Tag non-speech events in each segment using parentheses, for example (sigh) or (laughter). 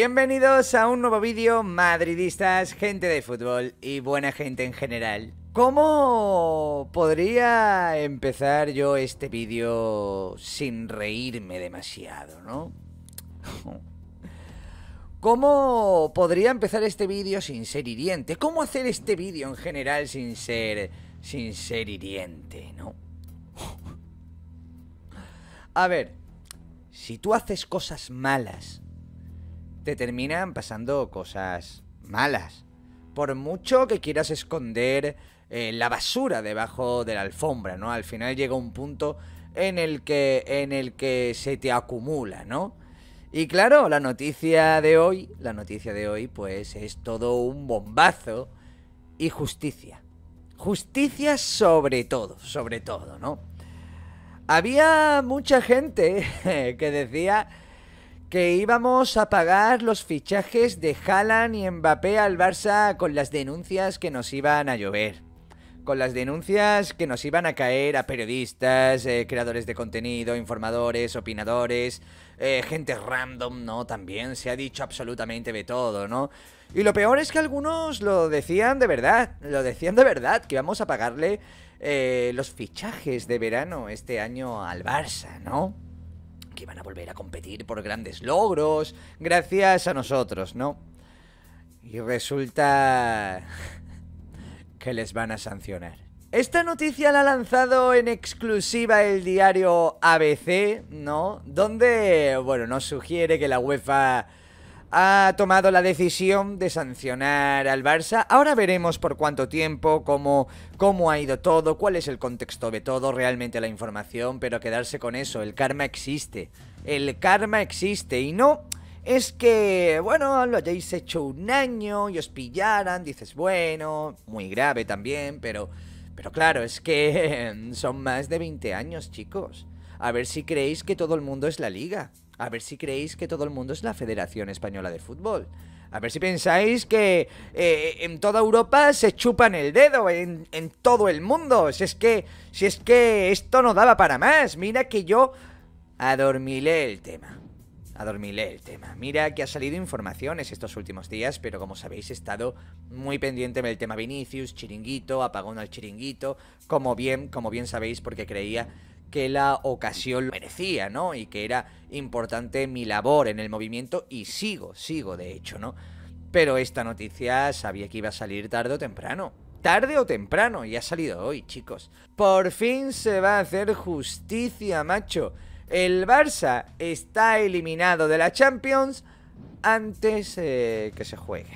Bienvenidos a un nuevo vídeo, madridistas, gente de fútbol y buena gente en general. ¿Cómo podría empezar yo este vídeo sin reírme demasiado, no? (laughs) ¿Cómo podría empezar este vídeo sin ser hiriente? ¿Cómo hacer este vídeo en general sin ser sin ser hiriente, no? (laughs) A ver, si tú haces cosas malas te terminan pasando cosas malas. Por mucho que quieras esconder eh, la basura debajo de la alfombra, ¿no? Al final llega un punto en el que, en el que se te acumula, ¿no? Y claro, la noticia de hoy, la noticia de hoy, pues es todo un bombazo y justicia. Justicia sobre todo, sobre todo, ¿no? Había mucha gente (laughs) que decía que íbamos a pagar los fichajes de Haaland y Mbappé al Barça con las denuncias que nos iban a llover. Con las denuncias que nos iban a caer a periodistas, eh, creadores de contenido, informadores, opinadores, eh, gente random, ¿no? También se ha dicho absolutamente de todo, ¿no? Y lo peor es que algunos lo decían de verdad, lo decían de verdad, que íbamos a pagarle eh, los fichajes de verano este año al Barça, ¿no? que van a volver a competir por grandes logros, gracias a nosotros, ¿no? Y resulta (laughs) que les van a sancionar. Esta noticia la ha lanzado en exclusiva el diario ABC, ¿no? Donde, bueno, nos sugiere que la UEFA ha tomado la decisión de sancionar al Barça. Ahora veremos por cuánto tiempo, cómo, cómo ha ido todo, cuál es el contexto de todo, realmente la información, pero quedarse con eso, el karma existe. El karma existe y no es que, bueno, lo hayáis hecho un año y os pillaran, dices, bueno, muy grave también, pero, pero claro, es que (laughs) son más de 20 años, chicos. A ver si creéis que todo el mundo es la liga. A ver si creéis que todo el mundo es la Federación Española de Fútbol. A ver si pensáis que eh, en toda Europa se chupan el dedo, en, todo el mundo. Si es que. Si es que esto no daba para más. Mira que yo adormilé el tema. Adormilé el tema. Mira que ha salido informaciones estos últimos días, pero como sabéis he estado muy pendiente del tema Vinicius, chiringuito, apagón al chiringuito, como bien, como bien sabéis, porque creía que la ocasión lo merecía, ¿no? Y que era importante mi labor en el movimiento y sigo, sigo de hecho, ¿no? Pero esta noticia sabía que iba a salir tarde o temprano. Tarde o temprano, y ha salido hoy, chicos. Por fin se va a hacer justicia, macho. El Barça está eliminado de la Champions antes eh, que se juegue.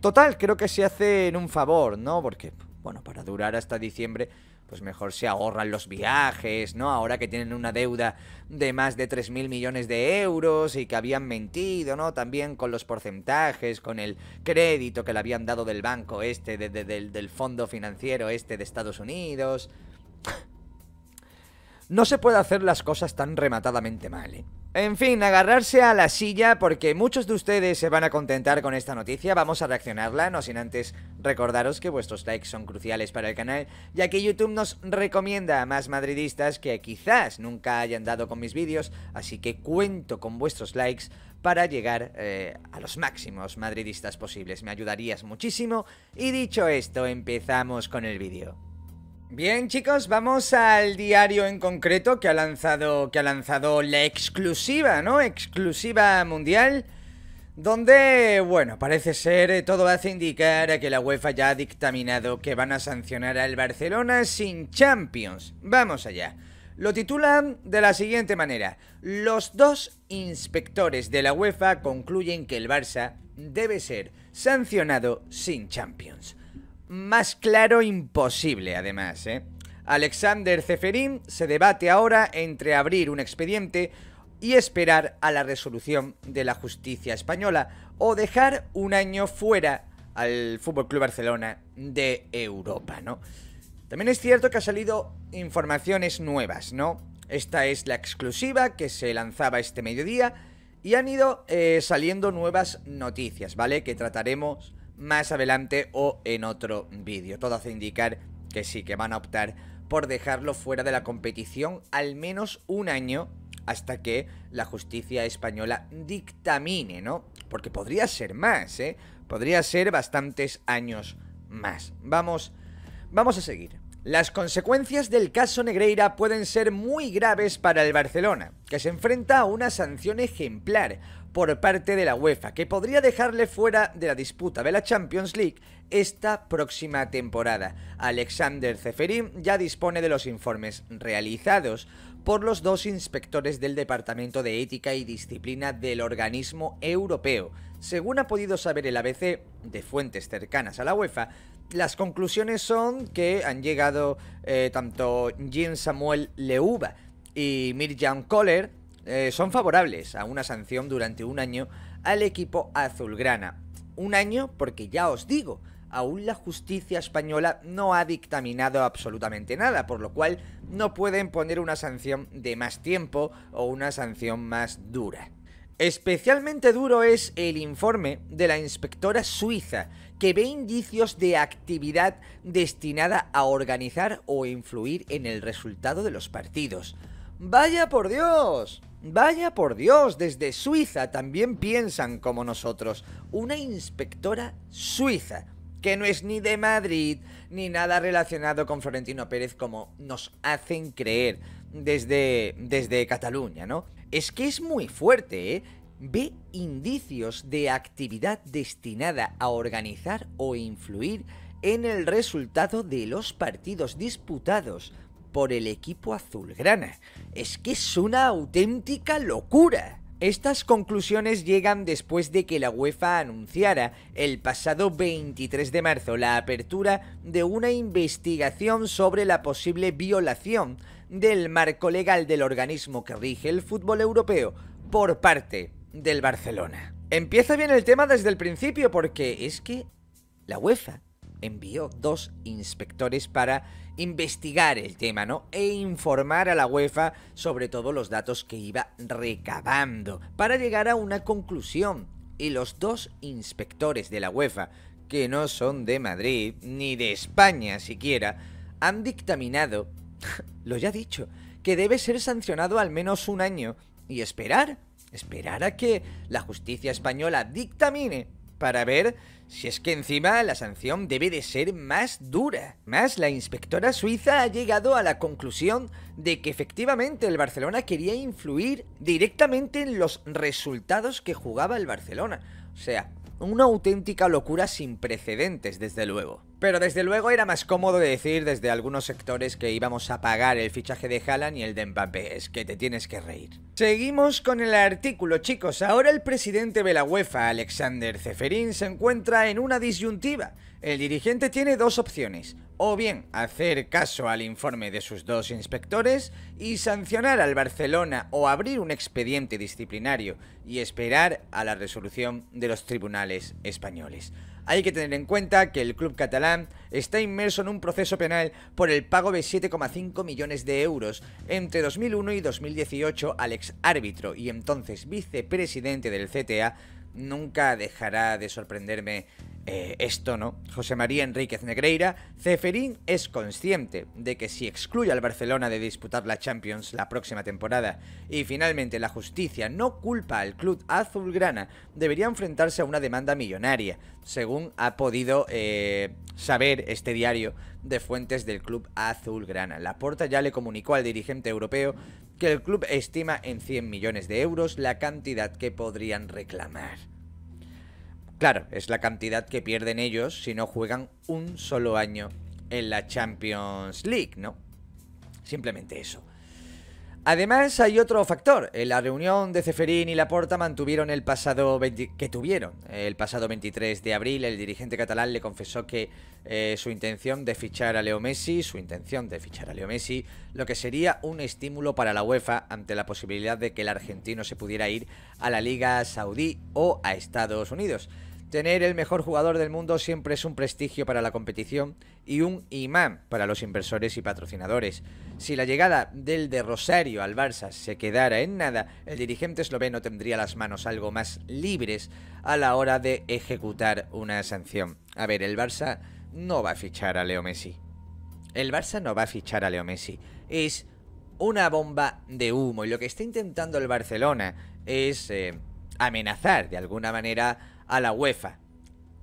Total, creo que se en un favor, ¿no? Porque, bueno, para durar hasta diciembre pues mejor se ahorran los viajes, ¿no? Ahora que tienen una deuda de más de 3.000 millones de euros y que habían mentido, ¿no? También con los porcentajes, con el crédito que le habían dado del banco este, del, del fondo financiero este de Estados Unidos. No se puede hacer las cosas tan rematadamente mal, ¿eh? En fin, agarrarse a la silla porque muchos de ustedes se van a contentar con esta noticia, vamos a reaccionarla, no sin antes recordaros que vuestros likes son cruciales para el canal, ya que YouTube nos recomienda a más madridistas que quizás nunca hayan dado con mis vídeos, así que cuento con vuestros likes para llegar eh, a los máximos madridistas posibles, me ayudarías muchísimo, y dicho esto, empezamos con el vídeo. Bien, chicos, vamos al diario en concreto que ha lanzado que ha lanzado la exclusiva, ¿no? Exclusiva mundial donde, bueno, parece ser eh, todo hace indicar a que la UEFA ya ha dictaminado que van a sancionar al Barcelona sin Champions. Vamos allá. Lo titulan de la siguiente manera. Los dos inspectores de la UEFA concluyen que el Barça debe ser sancionado sin Champions. Más claro imposible, además, ¿eh? Alexander Zeferin se debate ahora entre abrir un expediente y esperar a la resolución de la justicia española o dejar un año fuera al FC Club Barcelona de Europa, ¿no? También es cierto que ha salido informaciones nuevas, ¿no? Esta es la exclusiva que se lanzaba este mediodía y han ido eh, saliendo nuevas noticias, ¿vale? Que trataremos más adelante o en otro vídeo. Todo hace indicar que sí, que van a optar por dejarlo fuera de la competición al menos un año hasta que la justicia española dictamine, ¿no? Porque podría ser más, ¿eh? Podría ser bastantes años más. Vamos, vamos a seguir. Las consecuencias del caso Negreira pueden ser muy graves para el Barcelona, que se enfrenta a una sanción ejemplar por parte de la UEFA, que podría dejarle fuera de la disputa de la Champions League esta próxima temporada. Alexander Zeferin ya dispone de los informes realizados por los dos inspectores del Departamento de Ética y Disciplina del organismo europeo. Según ha podido saber el ABC, de fuentes cercanas a la UEFA, las conclusiones son que han llegado eh, tanto Jean Samuel Leuba y Mirjam Koller eh, son favorables a una sanción durante un año al equipo azulgrana. Un año porque ya os digo, aún la justicia española no ha dictaminado absolutamente nada, por lo cual no pueden poner una sanción de más tiempo o una sanción más dura. Especialmente duro es el informe de la inspectora suiza, que ve indicios de actividad destinada a organizar o influir en el resultado de los partidos. ¡Vaya por Dios! Vaya por Dios, desde Suiza también piensan como nosotros. Una inspectora suiza, que no es ni de Madrid, ni nada relacionado con Florentino Pérez como nos hacen creer desde, desde Cataluña, ¿no? Es que es muy fuerte, ¿eh? Ve indicios de actividad destinada a organizar o influir en el resultado de los partidos disputados por el equipo azulgrana. Es que es una auténtica locura. Estas conclusiones llegan después de que la UEFA anunciara el pasado 23 de marzo la apertura de una investigación sobre la posible violación del marco legal del organismo que rige el fútbol europeo por parte del Barcelona. Empieza bien el tema desde el principio porque es que la UEFA envió dos inspectores para investigar el tema, ¿no? E informar a la UEFA sobre todos los datos que iba recabando para llegar a una conclusión. Y los dos inspectores de la UEFA, que no son de Madrid ni de España siquiera, han dictaminado, (laughs) lo ya dicho, que debe ser sancionado al menos un año y esperar, esperar a que la justicia española dictamine para ver si es que encima la sanción debe de ser más dura. Más, la inspectora suiza ha llegado a la conclusión de que efectivamente el Barcelona quería influir directamente en los resultados que jugaba el Barcelona. O sea, una auténtica locura sin precedentes, desde luego. Pero desde luego era más cómodo de decir desde algunos sectores que íbamos a pagar el fichaje de Haaland y el de Mbappé, es que te tienes que reír. Seguimos con el artículo, chicos. Ahora el presidente de la UEFA, Alexander Zeferin, se encuentra en una disyuntiva. El dirigente tiene dos opciones, o bien hacer caso al informe de sus dos inspectores y sancionar al Barcelona o abrir un expediente disciplinario y esperar a la resolución de los tribunales españoles. Hay que tener en cuenta que el club catalán está inmerso en un proceso penal por el pago de 7,5 millones de euros entre 2001 y 2018 al ex árbitro y entonces vicepresidente del CTA. Nunca dejará de sorprenderme eh, esto no. José María Enríquez Negreira, Ceferín es consciente de que si excluye al Barcelona de disputar la Champions la próxima temporada y finalmente la justicia no culpa al club azulgrana, debería enfrentarse a una demanda millonaria, según ha podido eh, saber este diario de fuentes del club azulgrana. La Porta ya le comunicó al dirigente europeo que el club estima en 100 millones de euros la cantidad que podrían reclamar. Claro, es la cantidad que pierden ellos si no juegan un solo año en la Champions League, ¿no? Simplemente eso. Además, hay otro factor. En la reunión de Ceferín y Laporta mantuvieron el pasado que tuvieron. El pasado 23 de abril, el dirigente catalán le confesó que eh, su intención de fichar a Leo Messi, su intención de fichar a Leo Messi, lo que sería un estímulo para la UEFA ante la posibilidad de que el argentino se pudiera ir a la Liga Saudí o a Estados Unidos. Tener el mejor jugador del mundo siempre es un prestigio para la competición y un imán para los inversores y patrocinadores. Si la llegada del de Rosario al Barça se quedara en nada, el dirigente esloveno tendría las manos algo más libres a la hora de ejecutar una sanción. A ver, el Barça no va a fichar a Leo Messi. El Barça no va a fichar a Leo Messi. Es una bomba de humo y lo que está intentando el Barcelona es eh, amenazar de alguna manera a la UEFA.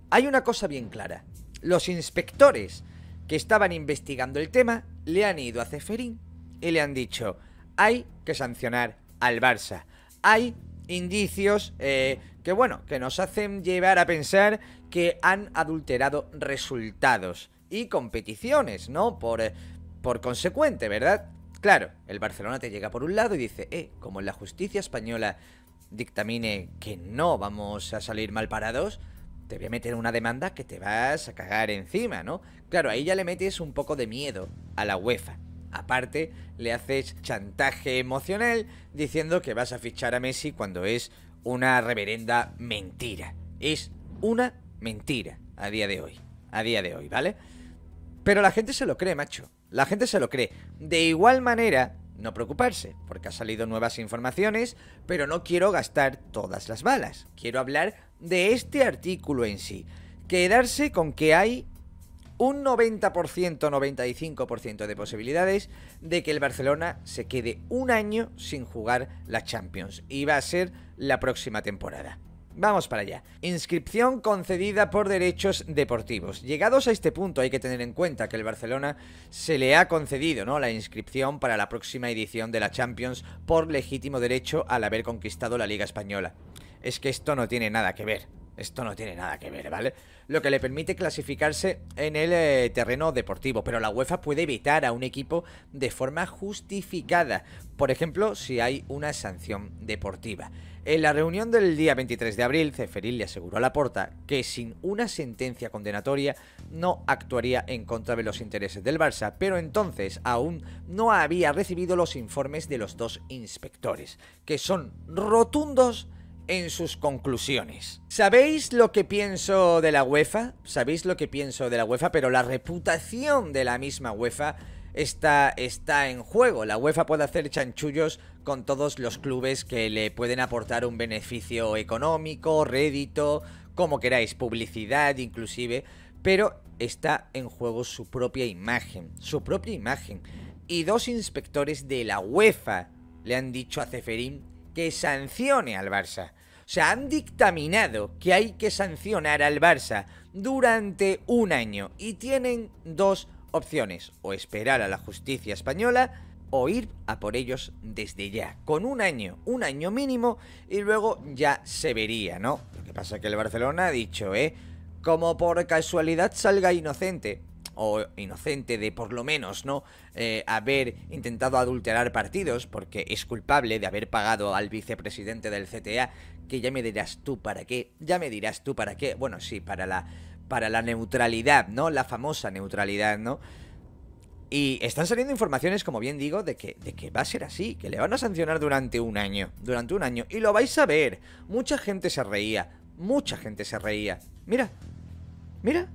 Hay una cosa bien clara. Los inspectores que estaban investigando el tema le han ido a Ceferín y le han dicho, hay que sancionar al Barça. Hay indicios eh, que, bueno, que nos hacen llevar a pensar que han adulterado resultados y competiciones, ¿no? Por, eh, por consecuente, ¿verdad? Claro, el Barcelona te llega por un lado y dice, eh, como en la justicia española dictamine que no vamos a salir mal parados, te voy a meter una demanda que te vas a cagar encima, ¿no? Claro, ahí ya le metes un poco de miedo a la UEFA. Aparte, le haces chantaje emocional diciendo que vas a fichar a Messi cuando es una reverenda mentira. Es una mentira a día de hoy. A día de hoy, ¿vale? Pero la gente se lo cree, macho. La gente se lo cree. De igual manera no preocuparse, porque ha salido nuevas informaciones, pero no quiero gastar todas las balas. Quiero hablar de este artículo en sí. Quedarse con que hay un 90%, 95% de posibilidades de que el Barcelona se quede un año sin jugar la Champions. Y va a ser la próxima temporada. Vamos para allá. Inscripción concedida por derechos deportivos. Llegados a este punto hay que tener en cuenta que el Barcelona se le ha concedido ¿no? la inscripción para la próxima edición de la Champions por legítimo derecho al haber conquistado la Liga Española. Es que esto no tiene nada que ver. Esto no tiene nada que ver, ¿vale? Lo que le permite clasificarse en el eh, terreno deportivo, pero la UEFA puede evitar a un equipo de forma justificada, por ejemplo, si hay una sanción deportiva. En la reunión del día 23 de abril, Ceferil le aseguró a Laporta que sin una sentencia condenatoria no actuaría en contra de los intereses del Barça, pero entonces aún no había recibido los informes de los dos inspectores, que son rotundos en sus conclusiones. ¿Sabéis lo que pienso de la UEFA? ¿Sabéis lo que pienso de la UEFA? Pero la reputación de la misma UEFA está, está en juego. La UEFA puede hacer chanchullos con todos los clubes que le pueden aportar un beneficio económico, rédito, como queráis, publicidad inclusive, pero está en juego su propia imagen, su propia imagen. Y dos inspectores de la UEFA le han dicho a Ceferín que sancione al Barça. O sea, han dictaminado que hay que sancionar al Barça durante un año y tienen dos Opciones, o esperar a la justicia española o ir a por ellos desde ya, con un año, un año mínimo, y luego ya se vería, ¿no? Lo que pasa es que el Barcelona ha dicho, ¿eh? Como por casualidad salga inocente, o inocente de por lo menos, ¿no? Eh, haber intentado adulterar partidos, porque es culpable de haber pagado al vicepresidente del CTA, que ya me dirás tú para qué, ya me dirás tú para qué, bueno, sí, para la para la neutralidad, ¿no? La famosa neutralidad, ¿no? Y están saliendo informaciones, como bien digo, de que, de que va a ser así, que le van a sancionar durante un año, durante un año. Y lo vais a ver. Mucha gente se reía, mucha gente se reía. Mira, mira,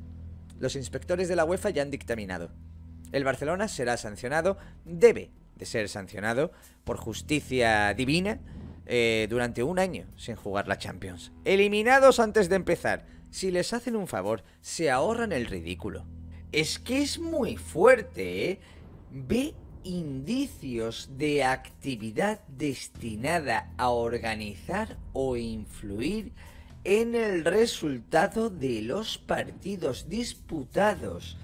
los inspectores de la UEFA ya han dictaminado. El Barcelona será sancionado, debe de ser sancionado por justicia divina eh, durante un año sin jugar la Champions. Eliminados antes de empezar si les hacen un favor, se ahorran el ridículo. Es que es muy fuerte, ¿eh? Ve indicios de actividad destinada a organizar o influir en el resultado de los partidos disputados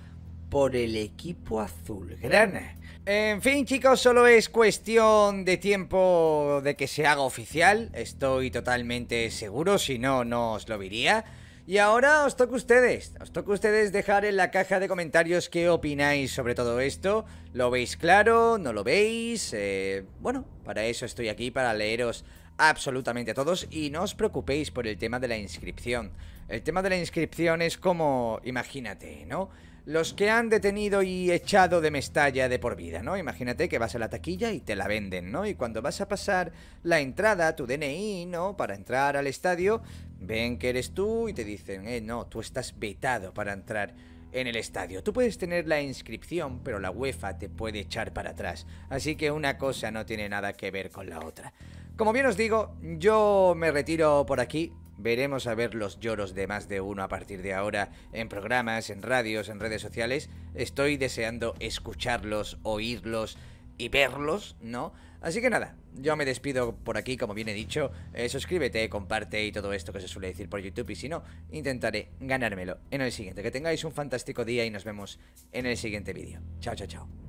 por el equipo azulgrana. En fin chicos, solo es cuestión de tiempo de que se haga oficial, estoy totalmente seguro, si no, no os lo diría. Y ahora os toca a ustedes, os toca a ustedes dejar en la caja de comentarios qué opináis sobre todo esto. ¿Lo veis claro? ¿No lo veis? Eh, bueno, para eso estoy aquí, para leeros absolutamente a todos y no os preocupéis por el tema de la inscripción. El tema de la inscripción es como, imagínate, ¿no? los que han detenido y echado de Mestalla de por vida, ¿no? Imagínate que vas a la taquilla y te la venden, ¿no? Y cuando vas a pasar la entrada, tu DNI, ¿no? Para entrar al estadio, ven que eres tú y te dicen, eh, no, tú estás vetado para entrar en el estadio. Tú puedes tener la inscripción, pero la UEFA te puede echar para atrás. Así que una cosa no tiene nada que ver con la otra. Como bien os digo, yo me retiro por aquí. Veremos a ver los lloros de más de uno a partir de ahora en programas, en radios, en redes sociales. Estoy deseando escucharlos, oírlos y verlos, ¿no? Así que nada, yo me despido por aquí, como bien he dicho. Eh, suscríbete, comparte y todo esto que se suele decir por YouTube. Y si no, intentaré ganármelo en el siguiente. Que tengáis un fantástico día y nos vemos en el siguiente vídeo. Chao, chao, chao.